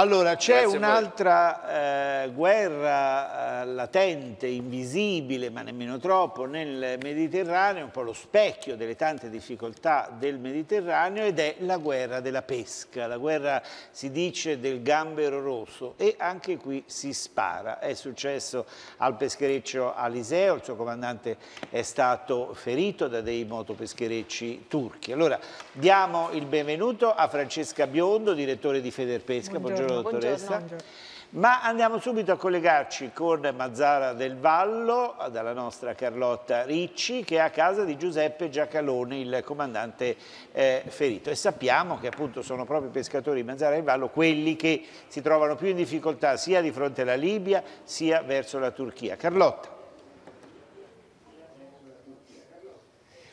Allora, c'è un'altra eh, guerra eh, latente, invisibile, ma nemmeno troppo, nel Mediterraneo, un po' lo specchio delle tante difficoltà del Mediterraneo, ed è la guerra della pesca, la guerra, si dice, del gambero rosso, e anche qui si spara. È successo al peschereccio Aliseo, il suo comandante è stato ferito da dei motopescherecci turchi. Allora, diamo il benvenuto a Francesca Biondo, direttore di Federpesca. Buongiorno. Buongiorno, dottoressa. Buongiorno. Ma andiamo subito a collegarci con Mazzara del Vallo, dalla nostra Carlotta Ricci, che è a casa di Giuseppe Giacalone, il comandante eh, ferito. E sappiamo che appunto sono proprio i pescatori di Mazzara del Vallo quelli che si trovano più in difficoltà sia di fronte alla Libia sia verso la Turchia. Carlotta.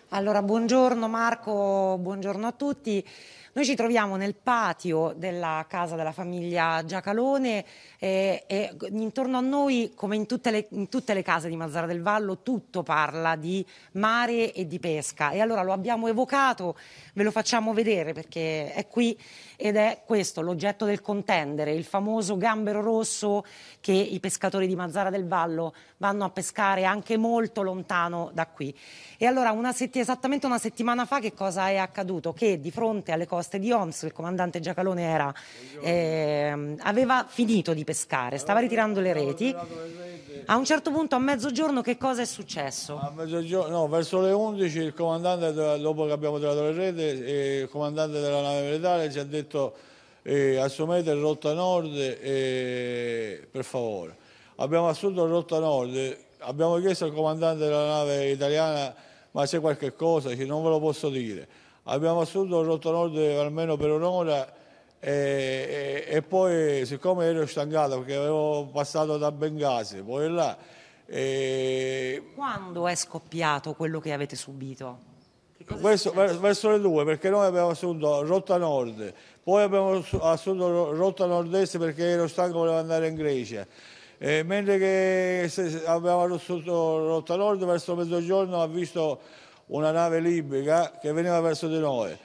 Allora, buongiorno Marco, buongiorno a tutti. Noi ci troviamo nel patio della casa della famiglia Giacalone e, e intorno a noi, come in tutte, le, in tutte le case di Mazzara del Vallo, tutto parla di mare e di pesca. E allora lo abbiamo evocato, ve lo facciamo vedere perché è qui ed è questo l'oggetto del contendere, il famoso gambero rosso che i pescatori di Mazzara del Vallo vanno a pescare anche molto lontano da qui. E allora una esattamente una settimana fa che cosa è accaduto? Che di fronte alle cose coste di Oms, il comandante Giacalone era, eh, aveva finito di pescare, stava ritirando le reti. A un certo punto, a mezzogiorno, che cosa è successo? A mezzogiorno, no, verso le 11, il comandante, dopo che abbiamo tirato le reti, eh, il comandante della nave militare ci ha detto eh, assumete rotta nord, eh, per favore. Abbiamo assunto rotta nord, abbiamo chiesto al comandante della nave italiana ma c'è qualche cosa, non ve lo posso dire abbiamo assunto il rotto nord almeno per un'ora e, e, e, poi siccome ero stancato perché avevo passato da Bengasi, poi là... E... Quando è scoppiato quello che avete subito? verso, verso, le due, perché noi abbiamo assunto rotta nord, poi abbiamo assunto rotta nord-est perché ero stanco, volevo andare in Grecia. E mentre che abbiamo assunto rotta nord, verso mezzogiorno ha visto una nave libica che veniva verso di noi,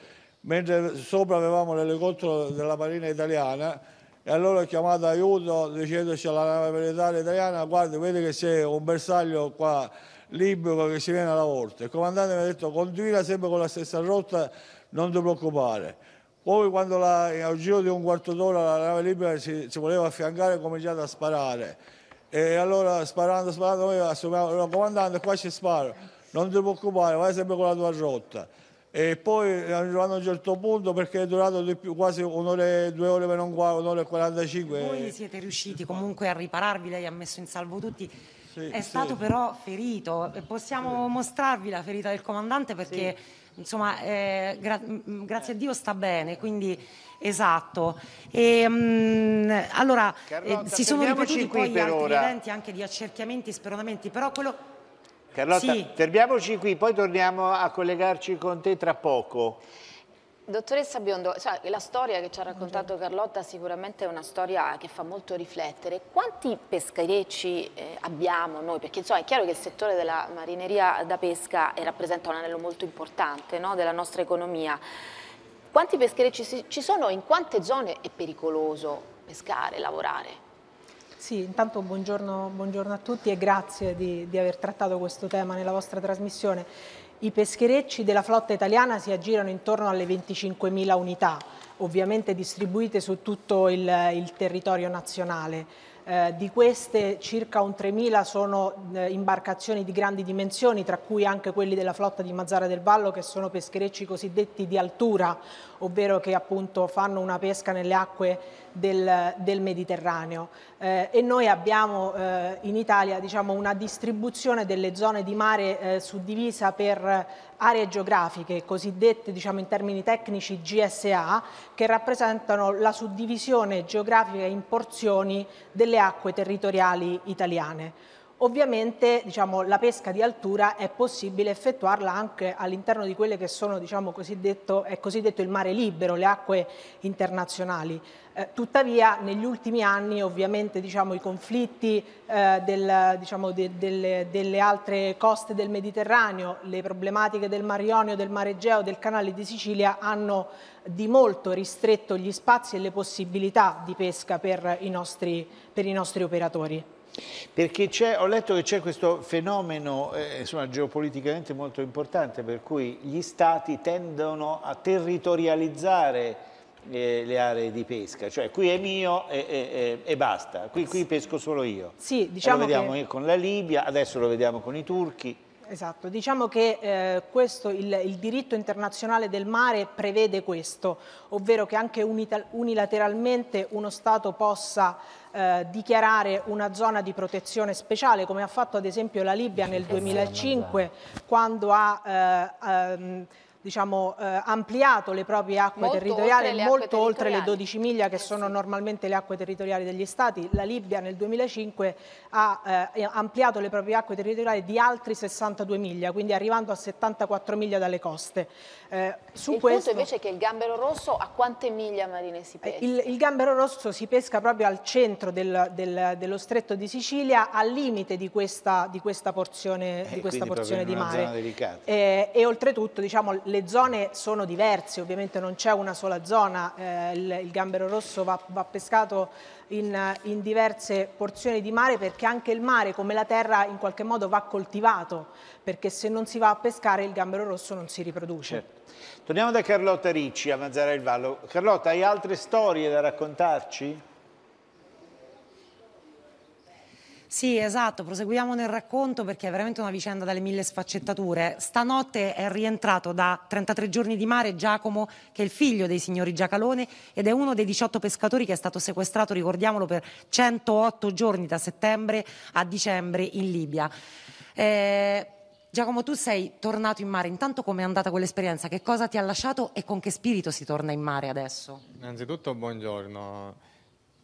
mentre sopra avevamo l'elicottero della Marina italiana e allora ho chiamato aiuto dicendoci alla nave militare italiana guardi vedi che c'è un bersaglio qua libico che si viene alla volta. Il comandante mi ha detto continua sempre con la stessa rotta, non ti preoccupare. Poi quando la, al giro di un quarto d'ora la nave libica si, si voleva affiancare ha cominciato a sparare. E allora sparando, sparando, noi assumiamo il comandante qua ci sparo non ti preoccupare, vai sempre con la tua rotta. E poi arrivando a un certo punto, perché è durato più, quasi un'ora e due ore per non qua, un'ora e 45. Voi siete riusciti comunque a ripararvi, lei ha messo in salvo tutti. Sì, è stato però ferito. Possiamo sì. mostrarvi la ferita del comandante perché insomma, eh, gra grazie a Dio sta bene, quindi esatto. E, mh, mm, allora eh, Carlotta, eh, si sono ripetuti poi altri ora. eventi anche di accerchiamenti, speronamenti, però quello Carlotta, sì. fermiamoci qui, poi torniamo a collegarci con te tra poco. Dottoressa Biondo, cioè, la storia che ci ha raccontato Carlotta sicuramente è una storia che fa molto riflettere. Quanti pescherecci eh, abbiamo noi? Perché insomma, è chiaro che il settore della marineria da pesca eh, rappresenta un anello molto importante no? della nostra economia. Quanti pescherecci ci sono? In quante zone è pericoloso pescare, lavorare? Sì, intanto buongiorno, buongiorno a tutti e grazie di, di aver trattato questo tema nella vostra trasmissione. I pescherecci della flotta italiana si aggirano intorno alle 25.000 unità, ovviamente distribuite su tutto il, il territorio nazionale. Eh, di queste circa un 3.000 sono eh, imbarcazioni di grandi dimensioni, tra cui anche quelli della flotta di Mazzara del Vallo, che sono pescherecci cosiddetti di altura, ovvero che appunto fanno una pesca nelle acque del, del Mediterraneo eh, e noi abbiamo eh, in Italia diciamo, una distribuzione delle zone di mare eh, suddivisa per aree geografiche, cosiddette diciamo, in termini tecnici GSA, che rappresentano la suddivisione geografica in porzioni delle acque territoriali italiane. Ovviamente diciamo, la pesca di altura è possibile effettuarla anche all'interno di quelle che sono diciamo, cosiddetto, è cosiddetto il mare libero, le acque internazionali. Eh, tuttavia negli ultimi anni ovviamente diciamo, i conflitti eh, del, diciamo, de, delle, delle, altre coste del Mediterraneo, le problematiche del Mar Ionio, del Mar Egeo, del Canale di Sicilia hanno di molto ristretto gli spazi e le possibilità di pesca per i nostri, per i nostri operatori. Perché ho letto che c'è questo fenomeno eh, insomma, geopoliticamente molto importante per cui gli stati tendono a territorializzare le, eh, le aree di pesca, cioè qui è mio e, e, e basta, qui, qui, pesco solo io. Sì, diciamo lo vediamo che... con la Libia, adesso lo vediamo con i turchi. Esatto, diciamo che eh, questo, il, il, diritto internazionale del mare prevede questo, ovvero che anche unilateralmente uno Stato possa eh, dichiarare una zona di protezione speciale, come ha fatto ad esempio la Libia nel 2005, quando ha... Eh, ehm, diciamo, eh, ampliato le proprie acque molto territoriali, oltre molto acque oltre le 12 miglia che eh sono sì. normalmente le acque territoriali degli Stati. La Libia nel 2005 ha eh, ampliato le proprie acque territoriali di altri 62 miglia, quindi arrivando a 74 miglia dalle coste. Eh, su il questo, invece è che il gambero rosso a quante miglia marine si eh, pesca? Il, il, gambero rosso si pesca proprio al centro del, del, dello stretto di Sicilia, al limite di questa, di questa porzione, eh, di, questa porzione di mare. e oltretutto diciamo, le zone sono diverse, ovviamente non c'è una sola zona, eh, il, il, gambero rosso va, va pescato in, in, diverse porzioni di mare perché anche il mare come la terra in qualche modo va coltivato, perché se non si va a pescare il gambero rosso non si riproduce. Certo. Torniamo da Carlotta Ricci a Mazzara del Vallo. Carlotta, hai altre storie da raccontarci? Sì, esatto, proseguiamo nel racconto perché è veramente una vicenda dalle mille sfaccettature. Stanotte è rientrato da 33 giorni di mare Giacomo, che è il figlio dei signori Giacalone ed è uno dei 18 pescatori che è stato sequestrato, ricordiamolo, per 108 giorni da settembre a dicembre in Libia. Eh, Giacomo, tu sei tornato in mare, intanto com'è andata quell'esperienza? Che cosa ti ha lasciato e con che spirito si torna in mare adesso? Innanzitutto buongiorno.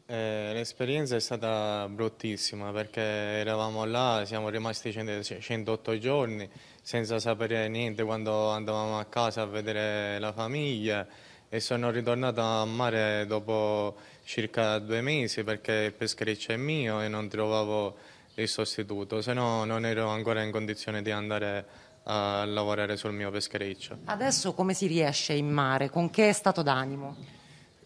Eh, l'esperienza è stata bruttissima perché eravamo là, siamo rimasti 108 cioè, giorni senza sapere niente quando andavamo a casa a vedere la famiglia e sono ritornato a mare dopo circa due mesi perché il peschereccio è mio e non trovavo il sostituto, se no non ero ancora in condizione di andare a lavorare sul mio peschereccio. Adesso come si riesce in mare? Con che stato d'animo?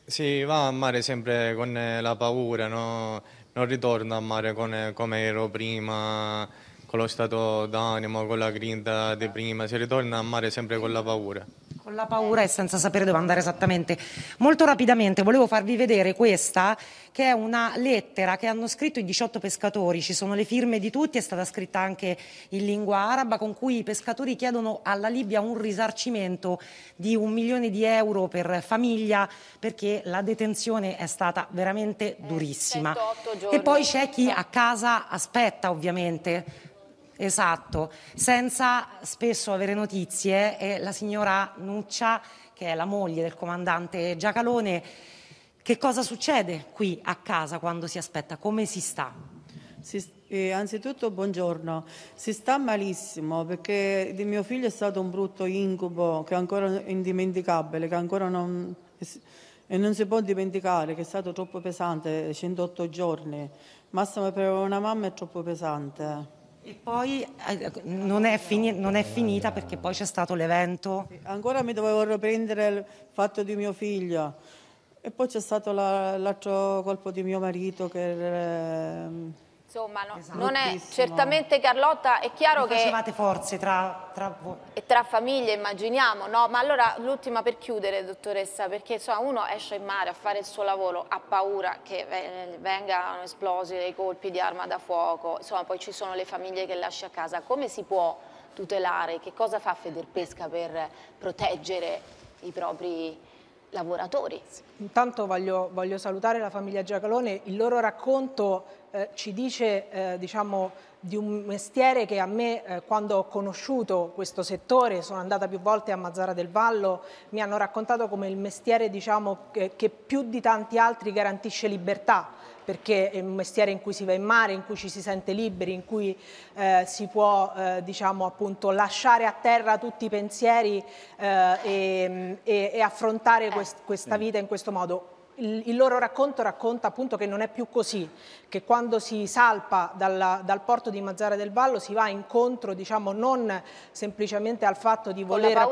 Sì, va a mare sempre con eh, la paura, no? non ritorno a mare con, eh, come ero prima, con lo stato d'animo, con la grinta di prima, si ritorna a mare sempre con la paura. Con la paura e senza sapere dove andare esattamente. Molto rapidamente volevo farvi vedere questa che è una lettera che hanno scritto i 18 pescatori, ci sono le firme di tutti, è stata scritta anche in lingua araba, con cui i pescatori chiedono alla Libia un risarcimento di un milione di euro per famiglia perché la detenzione è stata veramente durissima. Eh, e poi c'è chi a casa aspetta ovviamente Esatto, senza spesso avere notizie e la signora Nuccia, che è la moglie del comandante Giacalone, che cosa succede qui a casa quando si aspetta? Come si sta? Si, eh, anzitutto buongiorno, si sta malissimo perché di mio figlio è stato un brutto incubo che è ancora indimenticabile, che ancora non, e non si può dimenticare che è stato troppo pesante, 108 giorni, massimo per una mamma è troppo pesante. E poi eh, non, è fini, non, è finita perché poi c'è stato l'evento. Ancora mi dovevo riprendere il fatto di mio figlio e poi c'è stato la, l'altro colpo di mio marito che... Eh, Insomma, no, esatto. non è certamente Carlotta, è chiaro non che... facevate forze tra, tra voi. E tra famiglie, immaginiamo, no? Ma allora l'ultima per chiudere, dottoressa, perché insomma, uno esce in mare a fare il suo lavoro, ha paura che vengano esplosi dei colpi di arma da fuoco, insomma, poi ci sono le famiglie che lascia a casa. Come si può tutelare? Che cosa fa Federpesca per proteggere i propri lavoratori. Intanto voglio, voglio salutare la famiglia Giacalone, il loro racconto eh, ci dice eh, diciamo, di un mestiere che a me eh, quando ho conosciuto questo settore, sono andata più volte a Mazzara del Vallo, mi hanno raccontato come il mestiere diciamo, che, che più di tanti altri garantisce libertà perché è un mestiere in cui si va in mare, in cui ci si sente liberi, in cui eh, si può eh, diciamo, appunto, lasciare a terra tutti i pensieri eh, e, e, affrontare eh. quest, questa vita in questo modo il, il, loro racconto racconta appunto che non è più così, che quando si salpa dalla, dal porto di Mazzara del Vallo si va incontro diciamo, non semplicemente al fatto di voler,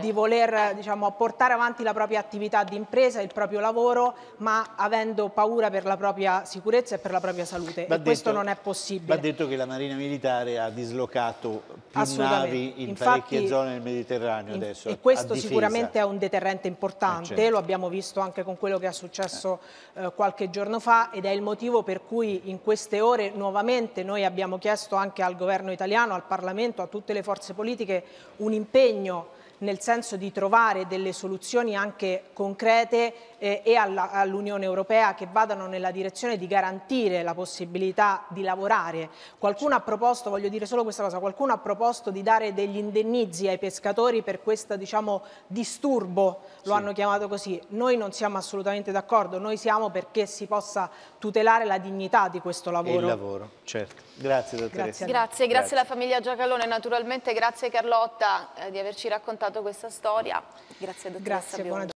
di voler diciamo, portare avanti la propria attività di impresa, il proprio lavoro, ma avendo paura per la propria sicurezza e per la propria salute. Va e detto, questo non è possibile. Va detto che la Marina Militare ha dislocato più navi in Infatti, parecchie zone del Mediterraneo in, adesso. E questo sicuramente è un deterrente importante, eh certo. lo abbiamo visto anche con quello che è successo eh, qualche giorno fa ed è il motivo per cui in queste ore nuovamente noi abbiamo chiesto anche al governo italiano, al Parlamento, a tutte le forze politiche un impegno nel senso di trovare delle soluzioni anche concrete eh, e alla, all'Unione Europea che vadano nella direzione di garantire la possibilità di lavorare. Qualcuno ha proposto, voglio dire solo questa cosa, qualcuno ha proposto di dare degli indennizi ai pescatori per questo diciamo, disturbo, lo sì. hanno chiamato così. Noi non siamo assolutamente d'accordo, noi siamo perché si possa tutelare la dignità di questo lavoro. Il lavoro, certo. Grazie dottoressa. Grazie, grazie, grazie alla famiglia Giacalone, naturalmente grazie Carlotta eh, di averci raccontato questa storia. Grazie dottoressa. Grazie,